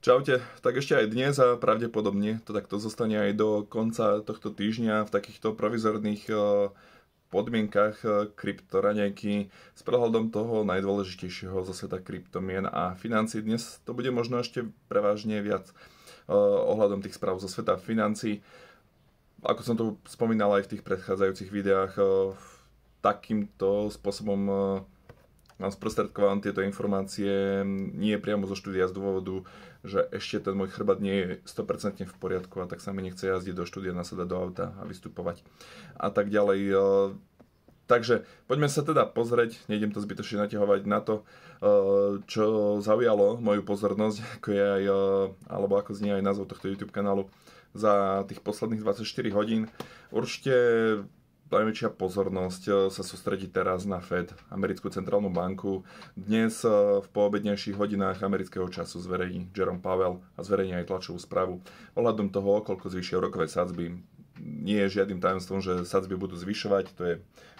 Čaute, tak ešte aj dnes a pravdepodobne to takto zostane aj do konca tohto týždňa v takýchto provizorných eh, podmienkach eh, kryptoranejky s prehľadom toho najdôležitejšieho zo sveta kryptomien a financí. Dnes to bude možno ešte prevažne viac eh, ohľadom tých správ zo sveta financí. Ako som to spomínal aj v tých predchádzajúcich videách, takýmto spôsobom vám sprostredkovávam tieto informácie mm, nie priamo zo štúdia z dôvodu že ešte ten môj chrbát nie je 100% v poriadku a tak sa mi nechce jazdiť do štúdia, nasadať do auta a vystupovať a tak ďalej. Eh, takže poďme sa teda pozrieť, nejdem to zbytočne naťahovať na to, eh, čo zaujalo moju pozornosť, ako je aj, eh, alebo ako znie aj názov tohto YouTube kanálu za tých posledných 24 hodín. Určite najväčšia pozornosť eh, sa sústredí teraz na Fed, americkú centrálnu banku. Dnes eh, v poobednejších hodinách amerického času zverejní Jerome Powell a zverejní aj tlačovú správu ohľadom toho, koľko zvyšia rokové sadzby. Nie je žiadnym tajomstvom, že sadzby budú zvyšovať, to je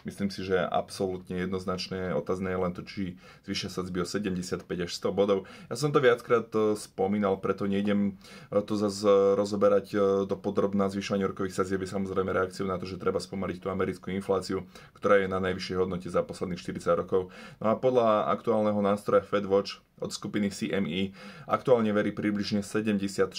Myslím si, že absolútne jednoznačné otázne je len to, či zvyšia sadzby o 75 až 100 bodov. Ja som to viackrát e, spomínal, preto nejdem e, to zase rozoberať e, do podrobná. Zvyšovanie rokových sa zjeby samozrejme reakciou na to, že treba spomaliť tú americkú infláciu, ktorá je na najvyššej hodnote za posledných 40 rokov. No a podľa aktuálneho nástroja FedWatch od skupiny CME aktuálne verí približne 76%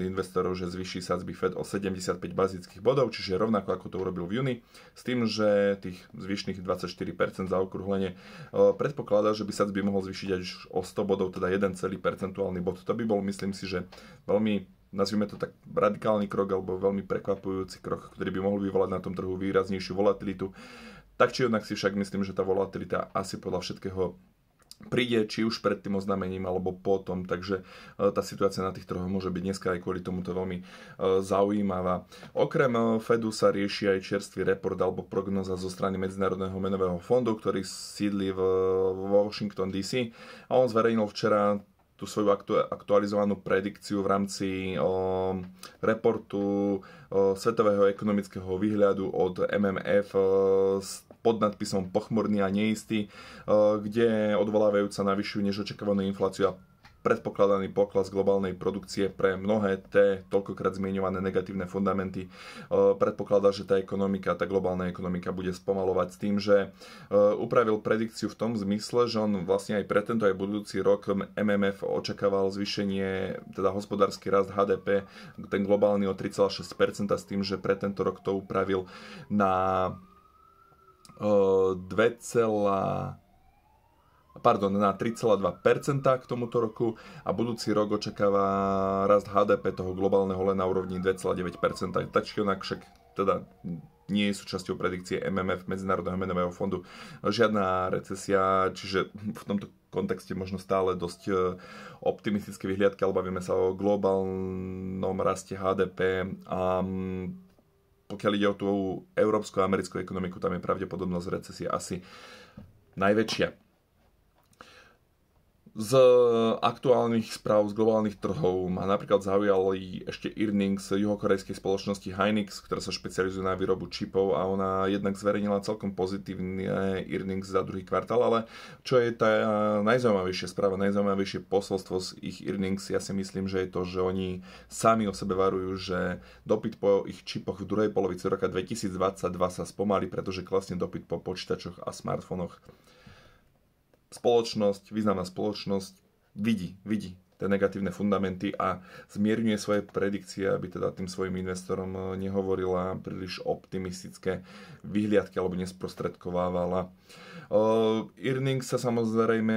investorov, že zvyší sadzby Fed o 75 bazických bodov, čiže rovnako ako to urobil v júni, s tým, že tí tých zvyšných 24% zaokrúhlenie e, predpokladá, že by by mohol zvýšiť až o 100 bodov, teda 1 celý percentuálny bod. To by bol, myslím si, že veľmi nazvime to tak radikálny krok alebo veľmi prekvapujúci krok, ktorý by mohol vyvolať na tom trhu výraznejšiu volatilitu. Tak či onak si však myslím, že tá volatilita asi podľa všetkého príde či už pred tým oznámením alebo potom, takže e, tá situácia na tých trhoch môže byť dneska aj kvôli tomuto veľmi e, zaujímavá. Okrem e, Fedu sa rieši aj čerstvý report alebo prognoza zo strany Medzinárodného menového fondu, ktorý sídli v, Washington DC a on zverejnil včera tú svoju aktualizovanú predikciu v rámci o, reportu o, Svetového ekonomického výhľadu od MMF o, pod nadpisom pochmurný a neistý, e, kde odvolávajú sa na vyššiu než očakávanú infláciu a predpokladaný pokles globálnej produkcie pre mnohé tie toľkokrát zmieňované negatívne fundamenty e, predpokladá, že tá ekonomika, tá globálna ekonomika bude spomalovať s tým, že e, upravil predikciu v tom zmysle, že on vlastne aj pre tento aj budúci rok MMF očakával zvýšenie, teda hospodársky rast HDP, ten globálny o 3,6% s tým, že pre tento rok to upravil na 2, pardon, na 3,2% k tomuto roku a budúci rok očakáva rast HDP toho globálneho len na úrovni 2,9%. takže onak však teda nie je súčasťou predikcie MMF, Medzinárodného menového fondu, žiadna recesia, čiže v tomto kontexte možno stále dosť e, optimistické vyhliadky, ale bavíme sa o globálnom raste HDP a mm, pokiaľ ide o tú európsko-americkú ekonomiku, tam je pravdepodobnosť recesie asi najväčšia. Z aktuálnych správ z globálnych trhov ma napríklad zaujali ešte earnings juhokorejskej spoločnosti Hynix, ktorá sa špecializuje na výrobu čipov a ona jednak zverejnila celkom pozitívne earnings za druhý kvartál, ale čo je tá najzaujímavejšia správa, najzaujímavejšie posolstvo z ich earnings, ja si myslím, že je to, že oni sami o sebe varujú, že dopyt po ich čipoch v druhej polovici roka 2022 sa spomalí, pretože klesne dopyt po počítačoch a smartfónoch spoločnosť, významná spoločnosť vidí, vidí tie negatívne fundamenty a zmierňuje svoje predikcie, aby teda tým svojim investorom eh, nehovorila príliš optimistické vyhliadky alebo nesprostredkovávala. Eh, earnings sa samozrejme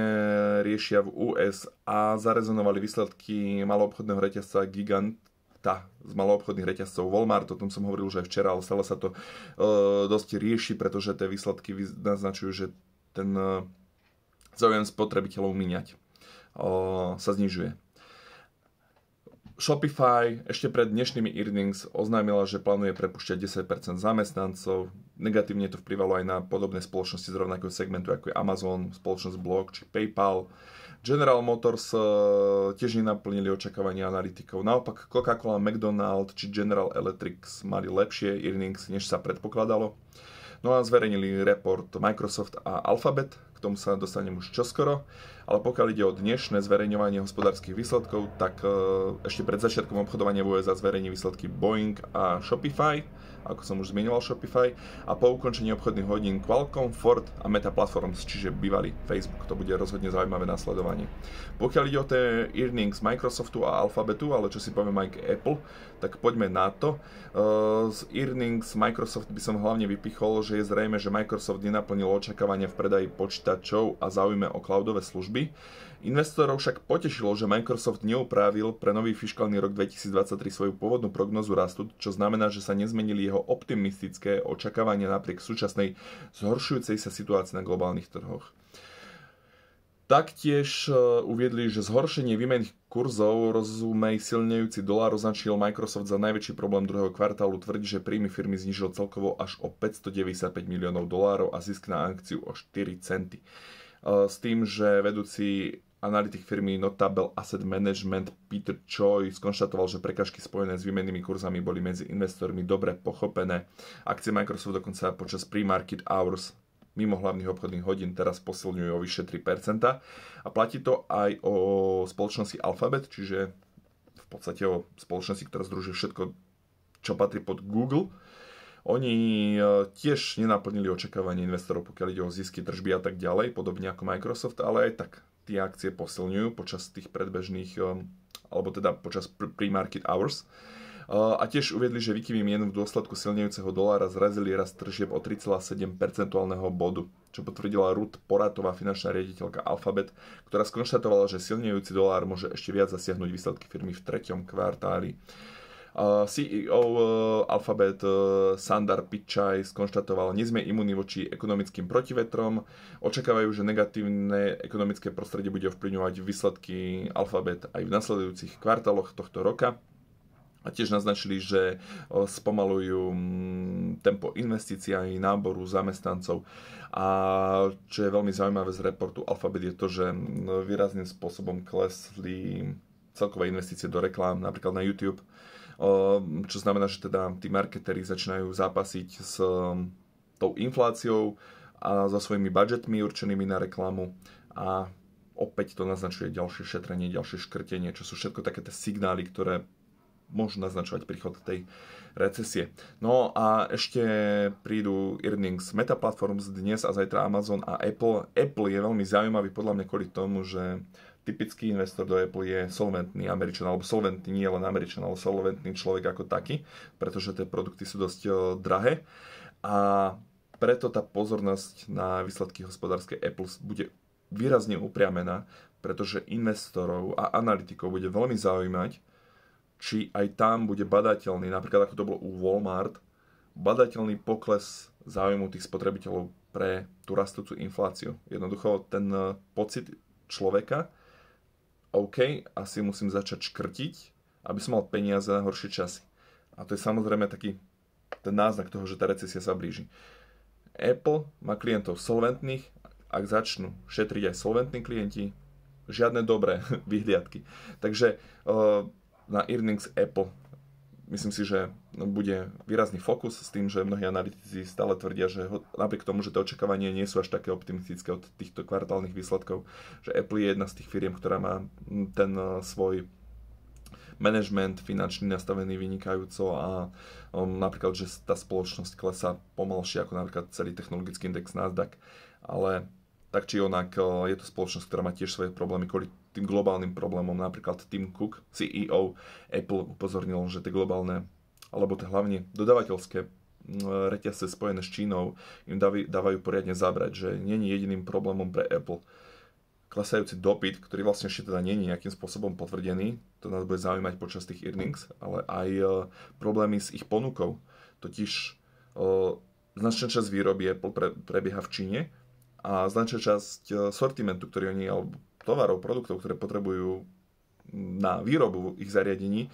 riešia v USA. Zarezonovali výsledky maloobchodného reťazca Gigant tá z maloobchodných reťazcov Walmart, o tom som hovoril už aj včera, ale stále sa to e, dosť rieši, pretože tie výsledky naznačujú, že ten záujem spotrebiteľov míňať o, sa znižuje. Shopify ešte pred dnešnými earnings oznámila, že plánuje prepušťať 10% zamestnancov. Negatívne to vplyvalo aj na podobné spoločnosti z rovnakého segmentu ako je Amazon, spoločnosť Block či PayPal. General Motors e, tiež nenaplnili očakávania analytikov. Naopak Coca-Cola, McDonald či General Electric mali lepšie earnings, než sa predpokladalo. No a zverejnili report Microsoft a Alphabet, tomu sa dostanem už čoskoro, ale pokiaľ ide o dnešné zverejňovanie hospodárskych výsledkov, tak e, ešte pred začiatkom obchodovania v USA zverejní výsledky Boeing a Shopify, ako som už zmienoval Shopify, a po ukončení obchodných hodín Qualcomm, Ford a Meta Platforms, čiže bývalý Facebook. To bude rozhodne zaujímavé nasledovanie. Pokiaľ ide o tie earnings Microsoftu a Alphabetu, ale čo si poviem aj k Apple, tak poďme na to. E, z earnings Microsoft by som hlavne vypichol, že je zrejme, že Microsoft nenaplnil očakávania v predaji počítačov počítačov a záujme o cloudové služby. Investorov však potešilo, že Microsoft neuprávil pre nový fiskálny rok 2023 svoju pôvodnú prognozu rastu, čo znamená, že sa nezmenili jeho optimistické očakávania napriek súčasnej zhoršujúcej sa situácii na globálnych trhoch. Taktiež e, uviedli, že zhoršenie výmenných kurzov rozumej silnejúci dolár označil Microsoft za najväčší problém druhého kvartálu. Tvrdí, že príjmy firmy znižil celkovo až o 595 miliónov dolárov a zisk na akciu o 4 centy. E, s tým, že vedúci analytik firmy Notable Asset Management Peter Choi skonštatoval, že prekažky spojené s výmennými kurzami boli medzi investormi dobre pochopené. Akcie Microsoft dokonca počas pre-market hours mimo hlavných obchodných hodín teraz posilňujú o vyše 3%. A platí to aj o spoločnosti Alphabet, čiže v podstate o spoločnosti, ktorá združuje všetko, čo patrí pod Google. Oni e, tiež nenaplnili očakávanie investorov, pokiaľ ide o zisky, držby a tak ďalej, podobne ako Microsoft, ale aj tak tie akcie posilňujú počas tých predbežných, e, alebo teda počas pre-market hours a tiež uviedli, že výkyvy mien v dôsledku silnejúceho dolára zrazili raz tržieb o 3,7 percentuálneho bodu, čo potvrdila Ruth Porátová, finančná riaditeľka Alphabet, ktorá skonštatovala, že silnejúci dolár môže ešte viac zasiahnuť výsledky firmy v treťom kvartáli. CEO e, Alphabet e, Sandar Pichai skonštatoval, nie sme imunní voči ekonomickým protivetrom, očakávajú, že negatívne ekonomické prostredie bude ovplyvňovať výsledky Alphabet aj v nasledujúcich kvartáloch tohto roka. A tiež naznačili, že spomalujú mm, tempo investícií aj náboru zamestnancov. A čo je veľmi zaujímavé z reportu Alphabet je to, že mm, výrazným spôsobom klesli celkové investície do reklám, napríklad na YouTube, čo znamená, že teda tí marketeri začínajú zápasiť s mm, tou infláciou a so svojimi budžetmi určenými na reklamu a opäť to naznačuje ďalšie šetrenie, ďalšie škrtenie, čo sú všetko také tie signály, ktoré môžu naznačovať príchod tej recesie. No a ešte prídu earnings Meta Platforms dnes a zajtra Amazon a Apple. Apple je veľmi zaujímavý podľa mňa kvôli tomu, že typický investor do Apple je solventný Američan, alebo solventný nie len Američan, ale solventný človek ako taký, pretože tie produkty sú dosť drahé a preto tá pozornosť na výsledky hospodárskej Apple bude výrazne upriamená, pretože investorov a analytikov bude veľmi zaujímať, či aj tam bude badateľný, napríklad ako to bolo u Walmart, badateľný pokles záujmu tých spotrebiteľov pre tú rastúcu infláciu. Jednoducho ten eh, pocit človeka, OK, asi musím začať škrtiť, aby som mal peniaze na horšie časy. A to je samozrejme taký ten náznak toho, že tá recesia sa blíži. Apple má klientov solventných, ak začnú šetriť aj solventní klienti, žiadne dobré vyhliadky. Takže eh, na earnings Apple myslím si, že no, bude výrazný fokus s tým, že mnohí analytici stále tvrdia, že ho, napriek tomu, že tie očakávania nie sú až také optimistické od týchto kvartálnych výsledkov, že Apple je jedna z tých firiem, ktorá má ten e, svoj management finančný nastavený vynikajúco a um, napríklad, že tá spoločnosť klesá pomalšie ako napríklad celý technologický index Nasdaq, ale tak či onak e, je to spoločnosť, ktorá má tiež svoje problémy kvôli tým globálnym problémom. Napríklad Tim Cook, CEO Apple, upozornil, že tie globálne, alebo tie hlavne dodavateľské reťazce spojené s Čínou im dávajú poriadne zabrať, že nie je jediným problémom pre Apple klesajúci dopyt, ktorý vlastne ešte teda nie je nejakým spôsobom potvrdený, to nás bude zaujímať počas tých earnings, ale aj e, problémy s ich ponukou. Totiž e, značná časť výroby Apple pre, prebieha v Číne a značná časť e, sortimentu, ktorý oni alebo tovarov, produktov, ktoré potrebujú na výrobu ich zariadení,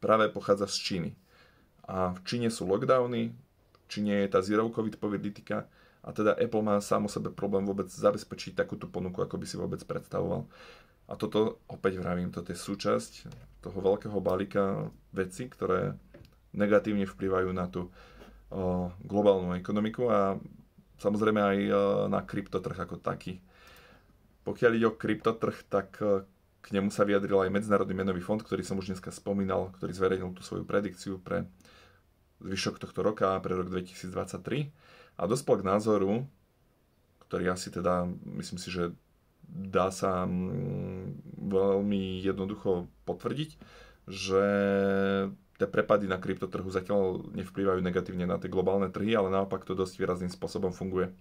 práve pochádza z Číny. A v Číne sú lockdowny, v Číne je tá zero covid politika a teda Apple má sám o sebe problém vôbec zabezpečiť takúto ponuku, ako by si vôbec predstavoval. A toto, opäť vravím, toto je súčasť toho veľkého balíka veci, ktoré negatívne vplyvajú na tú o, globálnu ekonomiku a samozrejme aj o, na kryptotrh ako taký. Pokiaľ ide o kryptotrh, tak e, k nemu sa vyjadril aj Medzinárodný menový fond, ktorý som už dneska spomínal, ktorý zverejnil tú svoju predikciu pre zvyšok tohto roka, pre rok 2023 a dospel k názoru, ktorý asi teda, myslím si, že dá sa mm, veľmi jednoducho potvrdiť, že tie prepady na kryptotrhu zatiaľ nevplývajú negatívne na tie globálne trhy, ale naopak to dosť výrazným spôsobom funguje.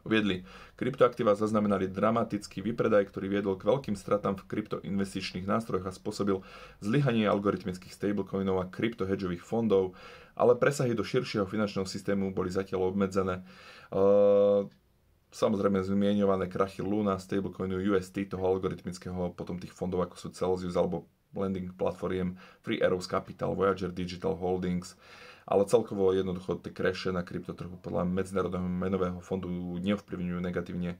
Uviedli, kryptoaktíva zaznamenali dramatický vypredaj, ktorý viedol k veľkým stratám v kryptoinvestičných nástrojoch a spôsobil zlyhanie algoritmických stablecoinov a kryptohedžových fondov, ale presahy do širšieho finančného systému boli zatiaľ obmedzené. Ehm, samozrejme zmienované krachy Luna, stablecoinu UST, toho algoritmického, potom tých fondov ako sú Celsius alebo blending platformiem Free Arrows Capital, Voyager Digital Holdings, uh, ale celkovo jednoducho tie kreše na kryptotrhu podľa Medzinárodného menového fondu neovplyvňujú negatívne e,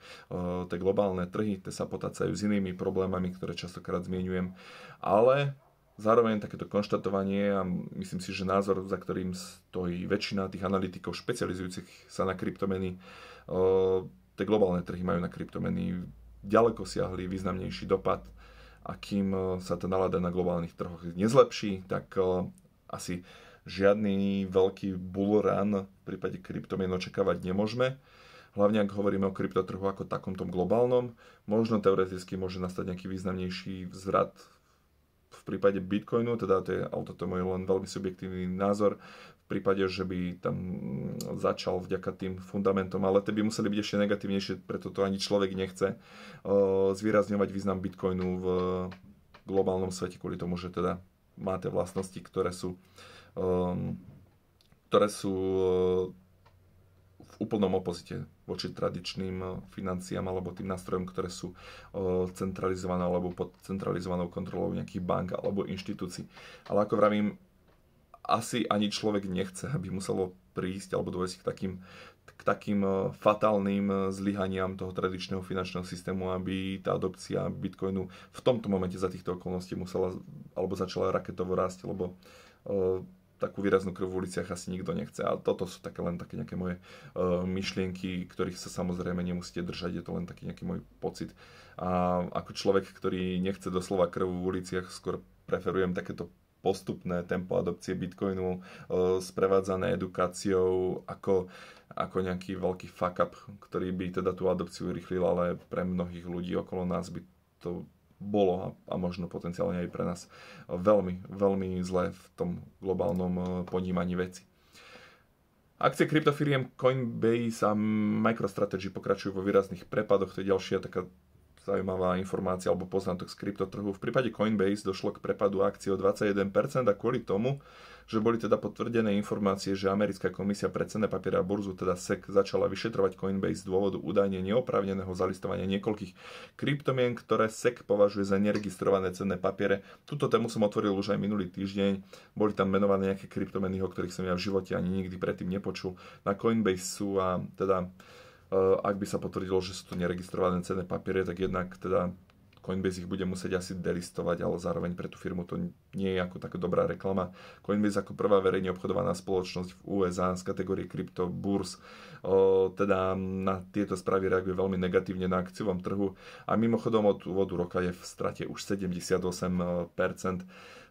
tie globálne trhy, tie sa potácajú s inými problémami, ktoré častokrát zmienujem, ale Zároveň takéto konštatovanie a myslím si, že názor, za ktorým stojí väčšina tých analytikov špecializujúcich sa na kryptomeny, e, tie globálne trhy majú na kryptomeny ďaleko siahli významnejší dopad a kým e, sa tá nalada na globálnych trhoch nezlepší, tak asi žiadny veľký bull run v prípade kryptomien očakávať nemôžeme. Hlavne ak hovoríme o kryptotrhu ako takomto globálnom, možno teoreticky môže nastať nejaký významnejší vzrad. v prípade Bitcoinu, teda to je, auto toto je môj len veľmi subjektívny názor, v prípade, že by tam začal vďaka tým fundamentom, ale tie by museli byť ešte negatívnejšie, preto to ani človek nechce eh, zvýrazňovať význam Bitcoinu v globálnom svete kvôli tomu, že teda má tie vlastnosti, ktoré sú Ehm, ktoré sú eh, v úplnom opozite voči tradičným financiám alebo tým nástrojom, ktoré sú eh, centralizované alebo pod centralizovanou kontrolou nejakých bank alebo inštitúcií. Ale ako vravím, asi ani človek nechce, aby muselo prísť alebo dôjsť k takým, k takým eh, fatálnym zlyhaniam toho tradičného finančného systému, aby tá adopcia Bitcoinu v tomto momente za týchto okolností musela alebo začala raketovo rásť, lebo takú výraznú krv v uliciach asi nikto nechce. A toto sú také len také nejaké moje uh, myšlienky, ktorých sa samozrejme nemusíte držať, je to len taký nejaký môj pocit. A ako človek, ktorý nechce doslova krv v uliciach, skôr preferujem takéto postupné tempo adopcie Bitcoinu uh, sprevádzané edukáciou ako, ako nejaký veľký fuck up, ktorý by teda tú adopciu urychlil, ale pre mnohých ľudí okolo nás by to bolo a, a možno potenciálne aj pre nás veľmi, veľmi zlé v tom globálnom e, ponímaní veci. Akcie kryptofiriem Coinbase a MicroStrategy pokračujú vo výrazných prepadoch, to je ďalšia taká zaujímavá informácia alebo poznatok z kryptotrhu. V prípade Coinbase došlo k prepadu akcií o 21% a kvôli tomu, že boli teda potvrdené informácie, že americká komisia pre cenné papiere a burzu, teda SEC, začala vyšetrovať Coinbase z dôvodu údajne neoprávneného zalistovania niekoľkých kryptomien, ktoré SEC považuje za neregistrované cenné papiere. Tuto tému som otvoril už aj minulý týždeň. Boli tam menované nejaké kryptomeny, o ktorých som ja v živote ani nikdy predtým nepočul. Na Coinbase sú a teda Eh, ak by sa potvrdilo, že sú to neregistrované cenné papiere, tak jednak teda Coinbase ich bude musieť asi delistovať, ale zároveň pre tú firmu to nie je ako taká dobrá reklama. Coinbase ako prvá verejne obchodovaná spoločnosť v USA z kategórie krypto burs eh, teda na tieto správy reaguje veľmi negatívne na akciovom trhu a mimochodom od úvodu roka je v strate už 78%.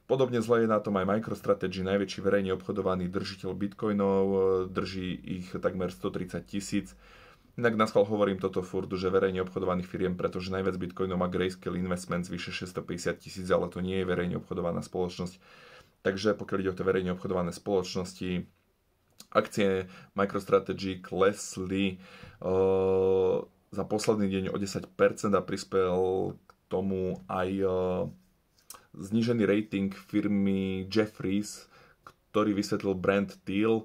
Podobne zle je na tom aj MicroStrategy, najväčší verejne obchodovaný držiteľ bitcoinov, eh, drží ich takmer 130 tisíc Inak na schvál hovorím toto furt, že verejne obchodovaných firiem, pretože najviac bitcoinov má Grayscale Investments vyše 650 tisíc, ale to nie je verejne obchodovaná spoločnosť. Takže pokiaľ ide o to verejne obchodované spoločnosti, akcie MicroStrategy klesli uh, za posledný deň o 10% a prispel k tomu aj uh, znížený rating firmy Jeffries, ktorý vysvetlil Brand Thiel,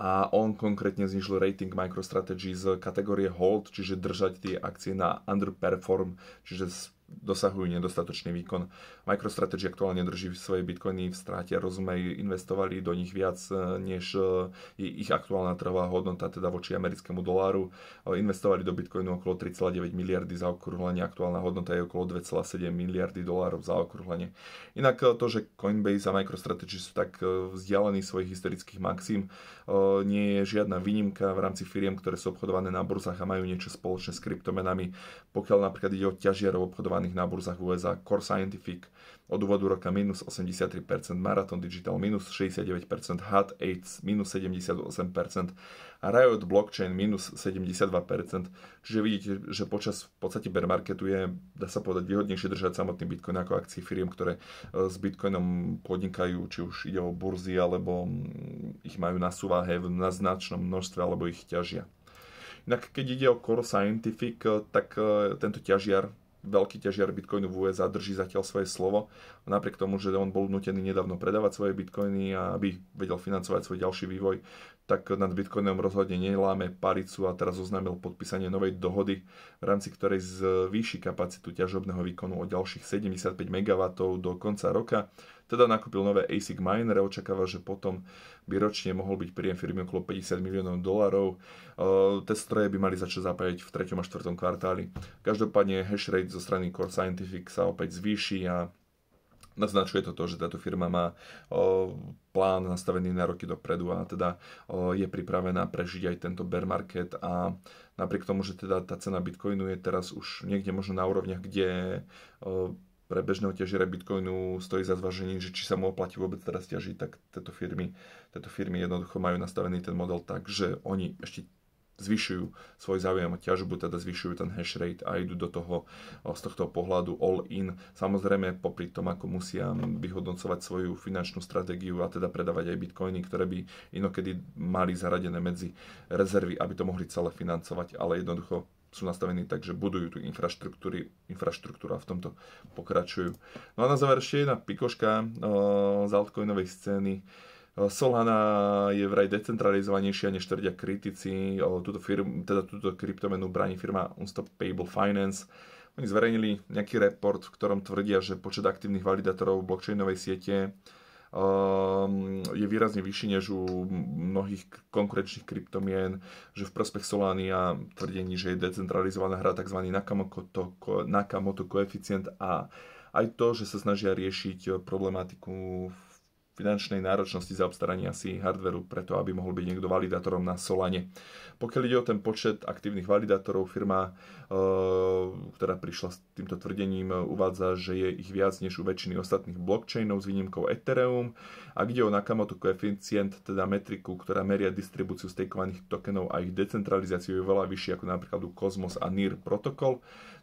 a on konkrétne znižil rating MicroStrategy z kategórie hold, čiže držať tie akcie na underperform, čiže dosahujú nedostatočný výkon. MicroStrategy aktuálne drží svoje bitcoiny v stráte, rozumej, investovali do nich viac, e, než e, ich aktuálna trhová hodnota, teda voči americkému doláru. E, investovali do bitcoinu okolo 3,9 miliardy za okrúhlenie, aktuálna hodnota je okolo 2,7 miliardy dolárov za okrúhlenie. Inak to, že Coinbase a MicroStrategy sú tak vzdialení svojich historických maxim, nie je žiadna výnimka v rámci firiem, ktoré sú obchodované na burzách a majú niečo spoločné s kryptomenami. Pokiaľ napríklad ide o ťažiarov obchodované kotovaných na burzach USA Core Scientific od úvodu roka minus 83%, Marathon Digital minus 69%, HUD AIDS minus 78% a Riot Blockchain minus 72%. Čiže vidíte, že počas v podstate bear marketu je, dá sa povedať, výhodnejšie držať samotný Bitcoin ako akcie firiem, ktoré e, s Bitcoinom podnikajú, či už ide o burzy, alebo ich majú na súvahe v naznačnom množstve, alebo ich ťažia. Inak keď ide o Core Scientific, e, tak e, tento ťažiar veľký ťažiar bitcoinu v USA drží zatiaľ svoje slovo, napriek tomu, že on bol nutený nedávno predávať svoje bitcoiny a aby vedel financovať svoj ďalší vývoj, tak nad bitcoinom rozhodne neláme paricu a teraz oznámil podpísanie novej dohody, v rámci ktorej zvýši kapacitu ťažobného výkonu o ďalších 75 MW do konca roka. Teda nakúpil nové ASIC miner a očakáva, že potom by ročne mohol byť príjem firmy okolo 50 miliónov dolarov. Uh, stroje by mali začať zapájať v 3. a 4. kvartáli. Každopádne hash rate zo strany Core Scientific sa opäť zvýši a naznačuje to to, že táto firma má o, plán nastavený na roky dopredu a teda o, je pripravená prežiť aj tento bear market a napriek tomu, že teda tá cena bitcoinu je teraz už niekde možno na úrovniach, kde o, pre bežného ťažira Bitcoinu stojí za zvaženie, že či sa mu oplatí vôbec teraz ťažiť, tak tieto firmy, tieto firmy jednoducho majú nastavený ten model tak, že oni ešte zvyšujú svoj záujem o ťažbu, teda zvyšujú ten hash rate a idú do toho z tohto pohľadu all in. Samozrejme, popri tom, ako musia vyhodnocovať svoju finančnú stratégiu a teda predávať aj bitcoiny, ktoré by inokedy mali zaradené medzi rezervy, aby to mohli celé financovať, ale jednoducho sú nastavení tak, že budujú tu infraštruktúry, infraštruktúra v tomto pokračujú. No a na záver ešte jedna pikoška eh, z altcoinovej scény. Eh, Solana je vraj decentralizovanejšia než tvrdia kritici. Eh, túto, firmu, teda túto kryptomenu bráni firma Unstoppable Finance. Oni zverejnili nejaký report, v ktorom tvrdia, že počet aktívnych validátorov blockchainovej siete Ehm, je výrazne vyšší než u mnohých konkurenčných kryptomien, že v prospech Solania tvrdení, že je decentralizovaná hra tzv. Nakamoto, Nakamoto koeficient a aj to, že sa snažia riešiť e, problematiku v finančnej náročnosti zaobstarania si hardveru, preto aby mohol byť niekto validátorom na Solane. Pokiaľ ide o ten počet aktívnych validátorov, firma, e, ktorá prišla s týmto tvrdením, uvádza, že je ich viac než u väčšiny ostatných blockchainov s výnimkou Ethereum. Ak ide o Nakamoto koeficient, teda metriku, ktorá meria distribúciu stakovaných tokenov a ich decentralizáciu je veľa vyššia ako napríklad u Cosmos a NIR protokol.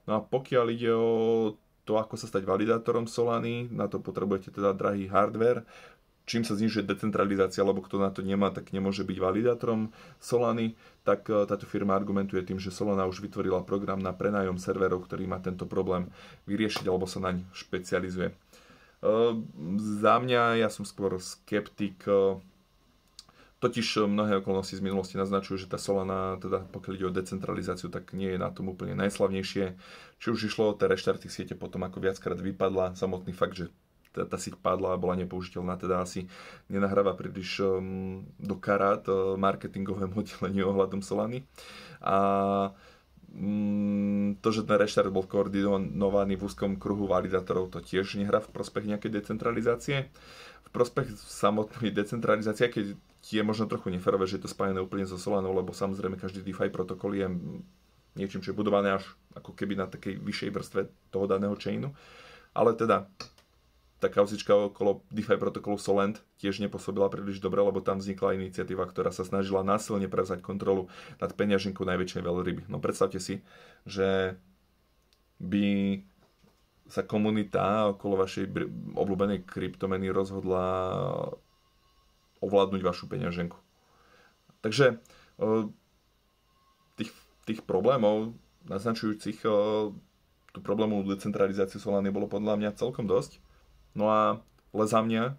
No a pokiaľ ide o to, ako sa stať validátorom Solany, na to potrebujete teda drahý hardware, čím sa znižuje decentralizácia, lebo kto na to nemá, tak nemôže byť validátorom Solany, tak e, táto firma argumentuje tým, že Solana už vytvorila program na prenájom serverov, ktorý má tento problém vyriešiť alebo sa naň špecializuje. E, za mňa, ja som skôr skeptik, e, Totiž mnohé okolnosti z minulosti naznačujú, že tá Solana, teda pokiaľ ide o decentralizáciu, tak nie je na tom úplne najslavnejšie. Či už išlo o tie reštarty siete potom, ako viackrát vypadla, samotný fakt, že tá, tá si padla a bola nepoužiteľná, teda asi nenahráva príliš um, do karát uh, marketingovému oddeleniu ohľadom Solany. A um, to, že ten reštart bol koordinovaný v úzkom kruhu validátorov, to tiež nehrá v prospech nejakej decentralizácie. V prospech samotnej decentralizácie, keď je možno trochu neferové, že je to spájené úplne so Solanou, lebo samozrejme každý DeFi protokol je niečím, čo je budované až ako keby na takej vyššej vrstve toho daného chainu. Ale teda tá kauzička okolo DeFi protokolu Solent tiež nepôsobila príliš dobre, lebo tam vznikla iniciatíva, ktorá sa snažila násilne prevzať kontrolu nad peňaženkou najväčšej veľryby. No predstavte si, že by sa komunita okolo vašej obľúbenej kryptomeny rozhodla ovládnuť vašu peňaženku. Takže e, tých, tých problémov naznačujúcich e, tú problému decentralizácie Solany bolo podľa mňa celkom dosť No a le za mňa e,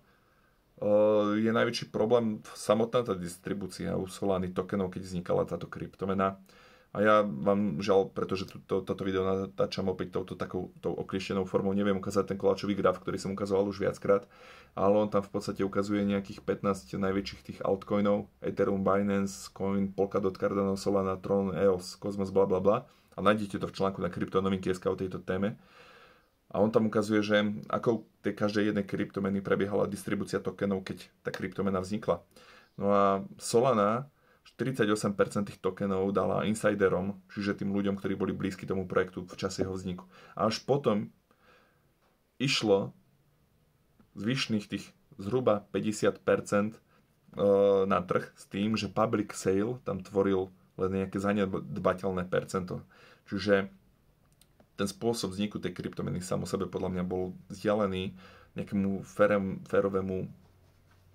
je najväčší problém samotná tá distribúcia u Solany tokenov, keď vznikala táto kryptomena. A ja vám žal, pretože to, to, toto video natáčam opäť touto takou tou formou, neviem ukázať ten koláčový graf, ktorý som ukazoval už viackrát, ale on tam v podstate ukazuje nejakých 15 najväčších tých altcoinov, Ethereum, Binance, Coin, Polkadot, Cardano, Solana, Tron, EOS, Cosmos, bla bla bla. A nájdete to v článku na kryptonovinky.sk o tejto téme. A on tam ukazuje, že ako tej každej jednej kryptomeny prebiehala distribúcia tokenov, keď tá kryptomena vznikla. No a Solana 48% tých tokenov dala insiderom, čiže tým ľuďom, ktorí boli blízki tomu projektu v čase jeho vzniku. A až potom išlo zvyšných tých zhruba 50% e, na trh s tým, že public sale tam tvoril len nejaké zanedbateľné percento. Čiže ten spôsob vzniku tej kryptomeny sám o sebe podľa mňa bol vzdialený nejakému férem, férovému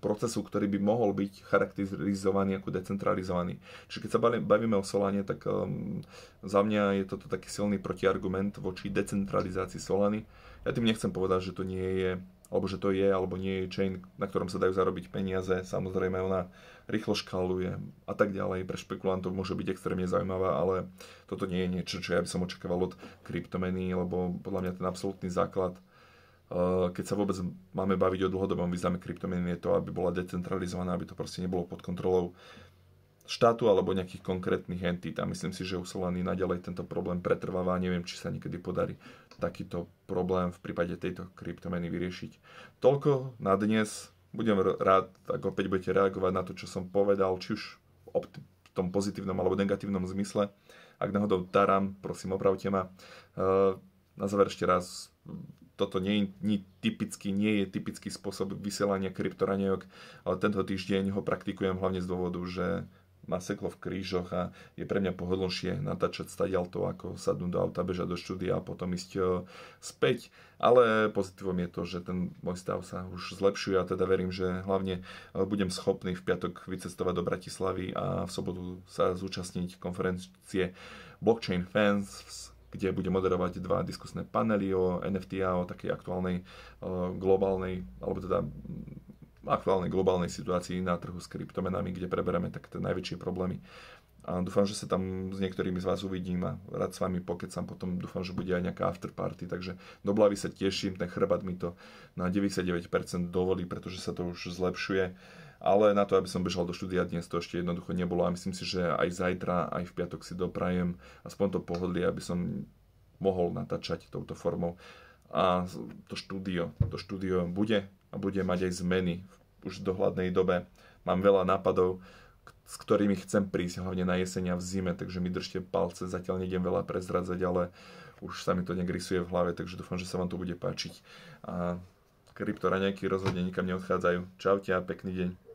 procesu, ktorý by mohol byť charakterizovaný ako decentralizovaný. Čiže keď sa bavíme o Solane, tak um, za mňa je toto taký silný protiargument voči decentralizácii Solany. Ja tým nechcem povedať, že to nie je alebo že to je alebo nie je chain, na ktorom sa dajú zarobiť peniaze. Samozrejme ona rýchlo škáluje a tak ďalej. Pre špekulantov môže byť extrémne zaujímavá, ale toto nie je niečo, čo ja by som očakával od kryptomeny, lebo podľa mňa ten absolútny základ eh, keď sa vôbec máme baviť o dlhodobom význame kryptomeny, je to, aby bola decentralizovaná, aby to proste nebolo pod kontrolou štátu alebo nejakých konkrétnych entít. A myslím si, že u Solany naďalej tento problém pretrváva a neviem, či sa niekedy podarí takýto problém v prípade tejto kryptomeny vyriešiť. Toľko na dnes. Budem rád, ak opäť budete reagovať na to, čo som povedal, či už v tom pozitívnom alebo negatívnom zmysle. Ak náhodou tarám, prosím, opravte ma. Ehm, na záver ešte raz, toto nie, nie, typicky, nie je typický spôsob vysielania kryptoraniok, ale tento týždeň ho praktikujem hlavne z dôvodu, že ma seklo v krížoch a je pre mňa pohodlnšie natáčať stadial to, ako sadnúť do auta, bežať do štúdia a potom ísť e, späť. Ale pozitívom je to, že ten môj stav sa už zlepšuje a teda verím, že hlavne e, budem schopný v piatok vycestovať do Bratislavy a v sobotu sa zúčastniť konferencie Blockchain Fans kde bude moderovať dva diskusné panely o NFT a o takej aktuálnej e, globálnej, alebo teda aktuálnej globálnej situácii na trhu s kryptomenami, kde prebereme také tie najväčšie problémy. A dúfam, že sa tam s niektorými z vás uvidím a rád s vami pokecam potom. Dúfam, že bude aj nejaká afterparty, takže do blavy sa teším, ten chrbát mi to na 99% dovolí, pretože sa to už zlepšuje. Ale na to, aby som bežal do štúdia dnes, to ešte jednoducho nebolo a myslím si, že aj zajtra, aj v piatok si doprajem aspoň to pohodlie, aby som mohol natáčať touto formou. A to štúdio, to štúdio bude, a bude mať aj zmeny už v dohľadnej dobe. Mám veľa nápadov, s ktorými chcem prísť, hlavne na jeseň a v zime, takže mi držte palce, zatiaľ nejdem veľa prezradzať, ale už sa mi to negrysuje v hlave, takže dúfam, že sa vám to bude páčiť. A kryptoraňajky rozhodne nikam neodchádzajú. Čaute a pekný deň.